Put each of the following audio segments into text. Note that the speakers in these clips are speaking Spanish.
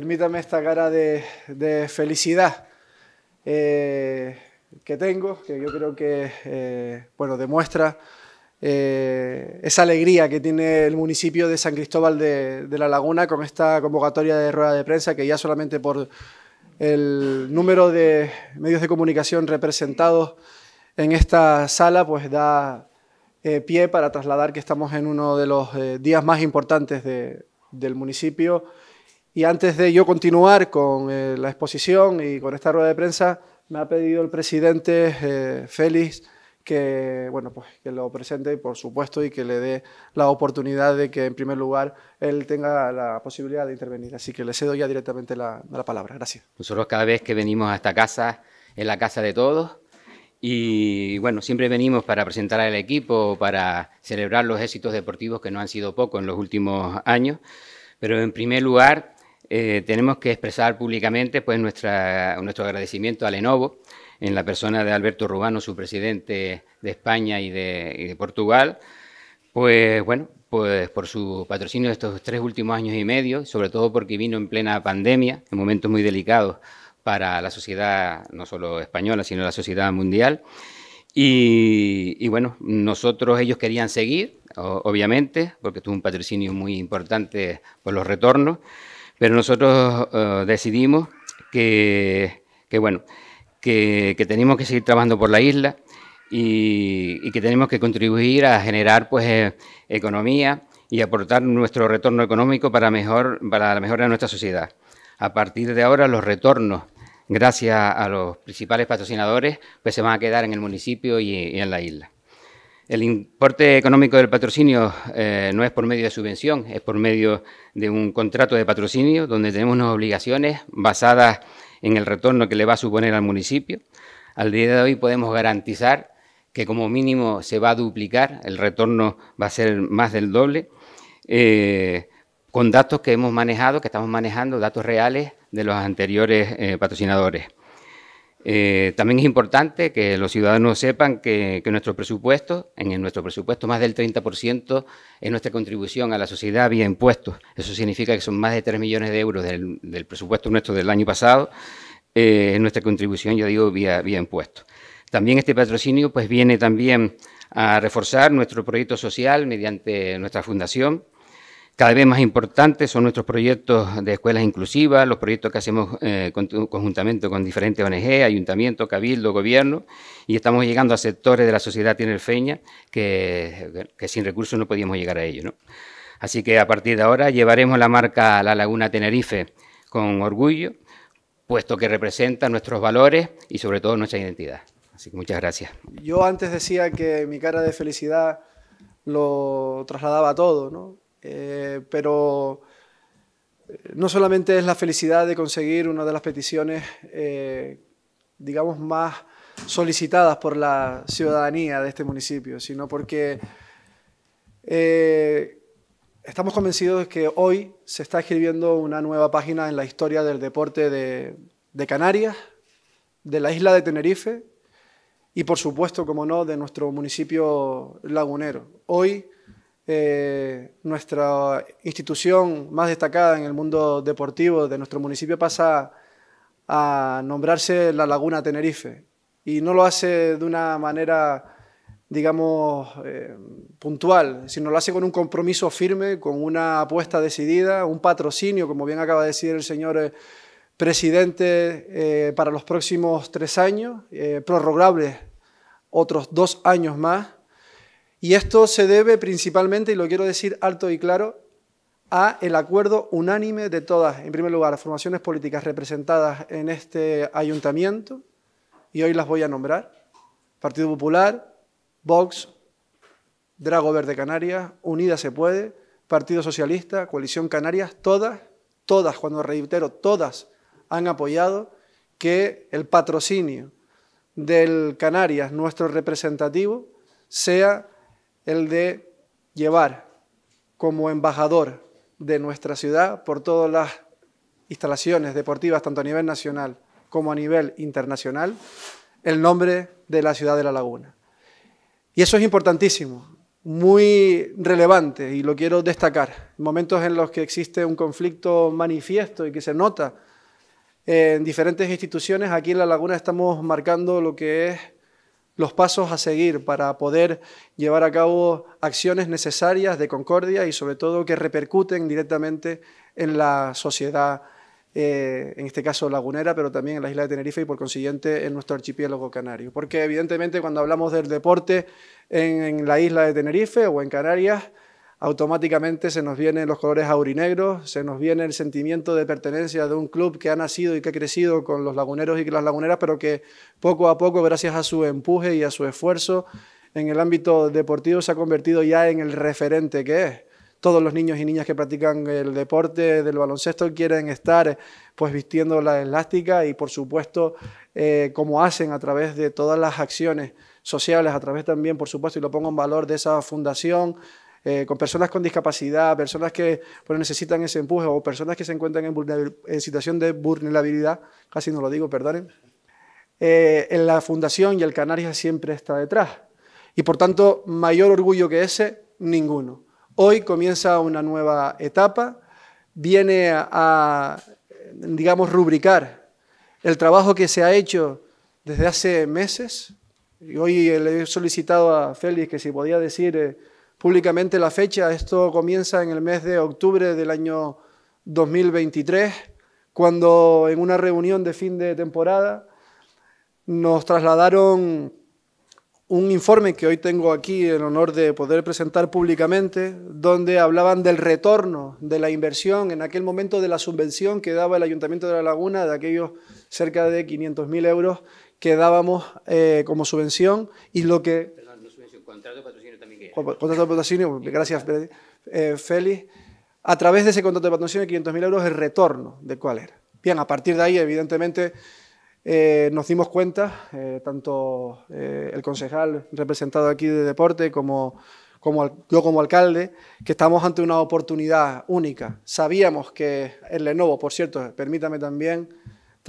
permítame esta cara de, felicidad eh, que tengo, que yo creo que eh, bueno, demuestra eh, esa alegría que tiene el municipio de San Cristóbal de, La Laguna con esta convocatoria de rueda de prensa que ya solamente por el número de medios de comunicación representados en esta sala pues da pie para trasladar que estamos en uno de los días más importantes del municipio y antes de yo continuar con eh, la exposición y con esta rueda de prensa, me ha pedido el presidente eh, Félix que, bueno, pues, que lo presente, por supuesto, y que le dé la oportunidad de que, en primer lugar, él tenga la posibilidad de intervenir. Así que le cedo ya directamente la, la palabra. Gracias. Nosotros cada vez que venimos a esta casa, es la casa de todos, y bueno, siempre venimos para presentar al equipo, para celebrar los éxitos deportivos que no han sido pocos en los últimos años. Pero en primer lugar, eh, tenemos que expresar públicamente pues, nuestro agradecimiento a Lenovo, en la persona de Alberto Rubano, su presidente de España y de, Portugal, pues bueno, pues por su patrocinio de estos tres últimos años y medio, sobre todo porque vino en plena pandemia, en momentos muy delicados para la sociedad, no solo española, sino la sociedad mundial. Y, y, bueno, nosotros, ellos querían seguir, obviamente, porque tuvo un patrocinio muy importante por los retornos. Pero nosotros eh, decidimos que, bueno, que, tenemos que seguir trabajando por la isla y, que tenemos que contribuir a generar pues eh, economía y aportar nuestro retorno económico para, mejor, para la mejora de nuestra sociedad. A partir de ahora los retornos gracias a los principales patrocinadores, pues se van a quedar en el municipio y, en la isla. El importe económico del patrocinio eh, no es por medio de subvención, es por medio de un contrato de patrocinio donde tenemos unas obligaciones basadas en el retorno que le va a suponer al municipio. Al día de hoy podemos garantizar que como mínimo se va a duplicar, el retorno va a ser más del doble, eh, con datos que hemos manejado, que estamos manejando, datos reales de los anteriores eh, patrocinadores. Eh, también es importante que los ciudadanos sepan que, nuestro presupuesto, en nuestro presupuesto más del 30% es nuestra contribución a la sociedad vía impuestos. Eso significa que son más de 3 millones de euros del, presupuesto nuestro del año pasado, eh, nuestra contribución, ya digo, vía, vía impuestos. También este patrocinio pues, viene también a reforzar nuestro proyecto social mediante nuestra fundación, cada vez más importantes son nuestros proyectos de escuelas inclusivas, los proyectos que hacemos eh, conjuntamente con diferentes ONG, ayuntamientos, cabildo, gobierno, y estamos llegando a sectores de la sociedad tinerfeña que, sin recursos no podíamos llegar a ellos. ¿no? Así que a partir de ahora llevaremos la marca La Laguna Tenerife con orgullo, puesto que representa nuestros valores y sobre todo nuestra identidad. Así que muchas gracias. Yo antes decía que mi cara de felicidad lo trasladaba a todo, ¿no? Eh, pero eh, no solamente es la felicidad de conseguir una de las peticiones, eh, digamos, más solicitadas por la ciudadanía de este municipio, sino porque estamos convencidos de que hoy se está escribiendo una nueva página en la historia del deporte de, de Canarias, de la isla de Tenerife y, por supuesto, como no, de nuestro municipio lagunero. Hoy eh, nuestra institución más destacada en el mundo deportivo de nuestro municipio pasa a nombrarse la Laguna Tenerife. Y no lo hace de una manera, digamos, eh, puntual, sino lo hace con un compromiso firme, con una apuesta decidida, un patrocinio, como bien acaba de decir el señor eh, presidente, para los próximos tres años, prorrogables otros dos años más y esto se debe principalmente, y lo quiero decir alto y claro, a el acuerdo unánime de todas, en primer lugar, formaciones políticas representadas en este ayuntamiento, y hoy las voy a nombrar, Partido Popular, Vox, Drago Verde Canarias, Unida Se Puede, Partido Socialista, Coalición Canarias, todas, todas, cuando reitero, todas han apoyado que el patrocinio del Canarias, nuestro representativo, sea el de llevar como embajador de nuestra ciudad por todas las instalaciones deportivas, tanto a nivel nacional como a nivel internacional, el nombre de la ciudad de La Laguna. Y eso es importantísimo, muy relevante, y lo quiero destacar. Momentos en los que existe un conflicto manifiesto y que se nota en diferentes instituciones, aquí en La Laguna estamos marcando lo que es los pasos a seguir para poder llevar a cabo acciones necesarias de concordia y sobre todo que repercuten directamente en la sociedad, eh, en este caso lagunera, pero también en la isla de Tenerife y por consiguiente en nuestro archipiélago canario. Porque evidentemente cuando hablamos del deporte en la isla de Tenerife o en Canarias, automáticamente se nos vienen los colores aurinegros, se nos viene el sentimiento de pertenencia de un club que ha nacido y que ha crecido con los laguneros y las laguneras, pero que poco a poco, gracias a su empuje y a su esfuerzo en el ámbito deportivo, se ha convertido ya en el referente que es. Todos los niños y niñas que practican el deporte del baloncesto quieren estar pues vistiendo la elástica y por supuesto eh, como hacen a través de todas las acciones sociales, a través también por supuesto, y lo pongo en valor de esa fundación, eh, con personas con discapacidad, personas que pues, necesitan ese empuje o personas que se encuentran en, situación de vulnerabilidad, casi no lo digo, perdonen, eh, en la fundación y el Canarias siempre está detrás. Y por tanto, mayor orgullo que ese, ninguno. Hoy comienza una nueva etapa, viene a, digamos, rubricar el trabajo que se ha hecho desde hace meses. Y hoy le he solicitado a Félix que si podía decir... Eh, públicamente la fecha. Esto comienza en el mes de octubre del año 2023, cuando en una reunión de fin de temporada nos trasladaron un informe que hoy tengo aquí el honor de poder presentar públicamente, donde hablaban del retorno de la inversión, en aquel momento de la subvención que daba el Ayuntamiento de La Laguna, de aquellos cerca de 500.000 euros que dábamos eh, como subvención, y lo que contrato de patrocinio también que Contrato de patrocinio, gracias, Félix. Eh, a través de ese contrato de patrocinio de 500.000 euros, el retorno de cuál era. Bien, a partir de ahí, evidentemente, eh, nos dimos cuenta, eh, tanto el concejal representado aquí de deporte como, como yo como alcalde, que estamos ante una oportunidad única. Sabíamos que el Lenovo, por cierto, permítame también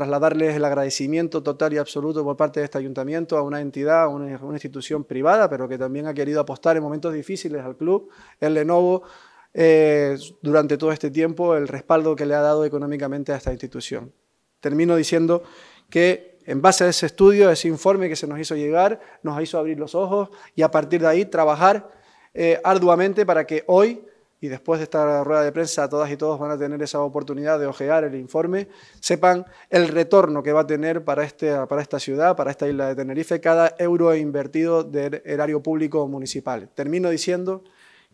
trasladarles el agradecimiento total y absoluto por parte de este ayuntamiento a una entidad, a una, institución privada, pero que también ha querido apostar en momentos difíciles al club, el Lenovo, eh, durante todo este tiempo, el respaldo que le ha dado económicamente a esta institución. Termino diciendo que en base a ese estudio, a ese informe que se nos hizo llegar, nos hizo abrir los ojos y a partir de ahí trabajar eh, arduamente para que hoy y después de esta rueda de prensa todas y todos van a tener esa oportunidad de ojear el informe, sepan el retorno que va a tener para, este, para esta ciudad, para esta isla de Tenerife, cada euro invertido del erario público municipal. Termino diciendo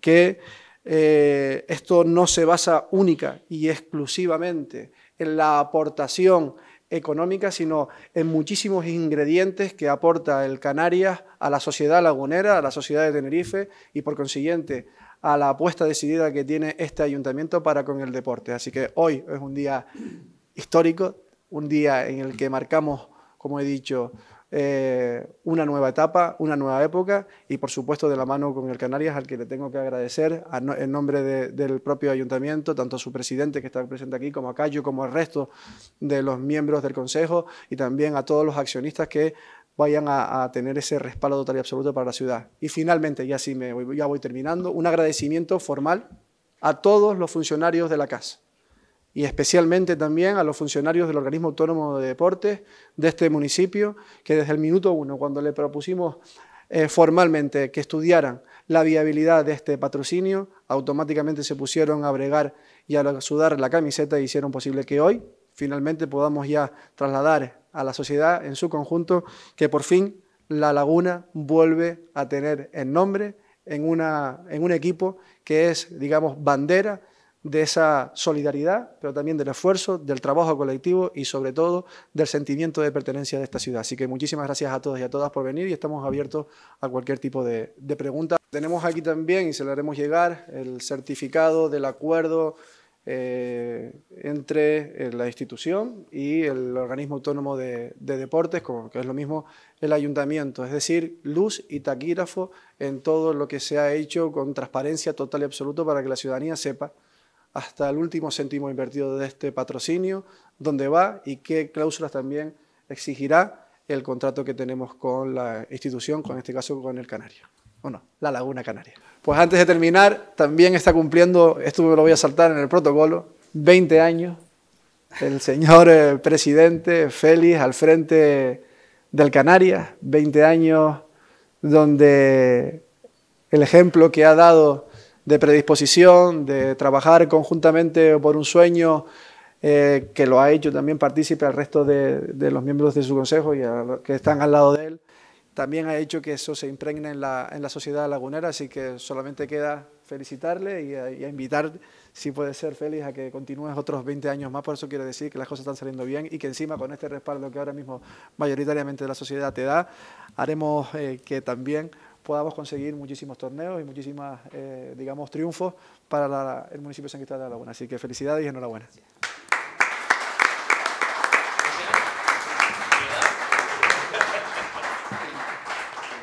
que eh, esto no se basa única y exclusivamente en la aportación económica, sino en muchísimos ingredientes que aporta el Canarias a la sociedad lagunera, a la sociedad de Tenerife y por consiguiente a la apuesta decidida que tiene este ayuntamiento para con el deporte. Así que hoy es un día histórico, un día en el que marcamos, como he dicho, eh, una nueva etapa, una nueva época y por supuesto de la mano con el Canarias al que le tengo que agradecer en nombre del propio ayuntamiento, tanto a su presidente que está presente aquí como a Cayo, como al resto de los miembros del Consejo y también a todos los accionistas que vayan a, tener ese respaldo total y absoluto para la ciudad. Y finalmente, ya sí, me voy, ya voy terminando, un agradecimiento formal a todos los funcionarios de la CAS y especialmente también a los funcionarios del Organismo Autónomo de Deportes de este municipio, que desde el minuto uno, cuando le propusimos eh, formalmente que estudiaran la viabilidad de este patrocinio, automáticamente se pusieron a bregar y a sudar la camiseta y hicieron posible que hoy finalmente podamos ya trasladar a la sociedad en su conjunto, que por fin la laguna vuelve a tener el nombre en, una, en un equipo que es, digamos, bandera de esa solidaridad, pero también del esfuerzo, del trabajo colectivo y sobre todo del sentimiento de pertenencia de esta ciudad. Así que muchísimas gracias a todos y a todas por venir y estamos abiertos a cualquier tipo de, de pregunta. Tenemos aquí también y se lo haremos llegar el certificado del acuerdo eh, entre eh, la institución y el organismo autónomo de, deportes, como que es lo mismo el ayuntamiento, es decir, luz y taquígrafo en todo lo que se ha hecho con transparencia total y absoluta para que la ciudadanía sepa hasta el último céntimo invertido de este patrocinio, dónde va y qué cláusulas también exigirá el contrato que tenemos con la institución, con este caso con el Canario bueno, la Laguna Canaria. Pues antes de terminar, también está cumpliendo, esto me lo voy a saltar en el protocolo, 20 años el señor eh, presidente Félix al frente del Canaria. 20 años donde el ejemplo que ha dado de predisposición, de trabajar conjuntamente por un sueño, eh, que lo ha hecho también partícipe al resto de, de los miembros de su consejo y a los que están al lado de él, también ha hecho que eso se impregne en la, en la sociedad lagunera, así que solamente queda felicitarle y a, invitar, si puede ser, feliz, a que continúes otros 20 años más, por eso quiero decir que las cosas están saliendo bien y que encima con este respaldo que ahora mismo mayoritariamente la sociedad te da, haremos eh, que también podamos conseguir muchísimos torneos y muchísimos, eh, digamos, triunfos para el municipio de San Cristóbal de la Laguna. Así que felicidades y enhorabuena.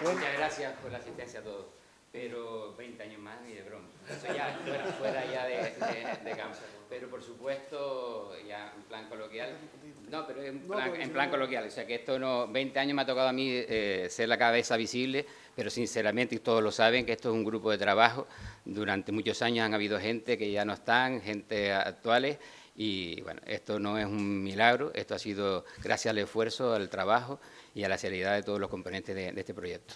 Muchas gracias por la asistencia a todos. Pero 20 años más ni de broma. Eso ya fuera, ya de, campo. Pero por supuesto, ya en plan coloquial. No, pero en plan, coloquial. O sea que esto no. 20 años me ha tocado a mí eh, ser la cabeza visible, pero sinceramente, y todos lo saben, que esto es un grupo de trabajo. Durante muchos años han habido gente que ya no están, gente actuales. Y bueno, esto no es un milagro, esto ha sido gracias al esfuerzo, al trabajo y a la seriedad de todos los componentes de, este proyecto.